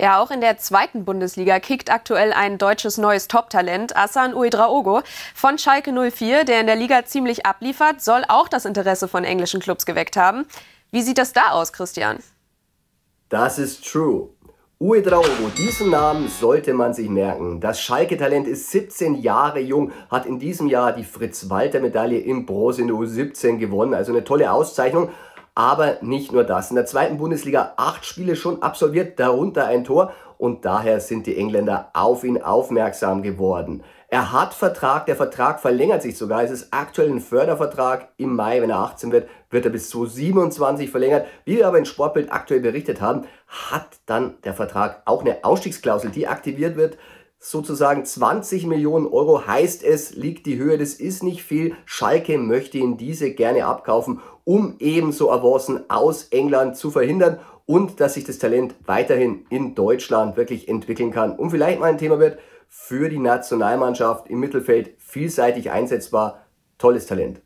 Ja, auch in der zweiten Bundesliga kickt aktuell ein deutsches neues Top-Talent, Asan Uedraogo von Schalke 04, der in der Liga ziemlich abliefert, soll auch das Interesse von englischen Clubs geweckt haben. Wie sieht das da aus, Christian? Das ist true. Uedraogo, diesen Namen sollte man sich merken. Das Schalke-Talent ist 17 Jahre jung, hat in diesem Jahr die Fritz-Walter-Medaille im Bronze in der U17 gewonnen, also eine tolle Auszeichnung. Aber nicht nur das. In der zweiten Bundesliga acht Spiele schon absolviert, darunter ein Tor. Und daher sind die Engländer auf ihn aufmerksam geworden. Er hat Vertrag, der Vertrag verlängert sich sogar. Es ist aktuell ein Fördervertrag. Im Mai, wenn er 18 wird, wird er bis zu 27 verlängert. Wie wir aber in Sportbild aktuell berichtet haben, hat dann der Vertrag auch eine Ausstiegsklausel, die aktiviert wird, sozusagen 20 Millionen Euro heißt es, liegt die Höhe, das ist nicht viel. Schalke möchte ihn diese gerne abkaufen, um ebenso Avancen aus England zu verhindern und dass sich das Talent weiterhin in Deutschland wirklich entwickeln kann und vielleicht mal ein Thema wird für die Nationalmannschaft im Mittelfeld, vielseitig einsetzbar, tolles Talent.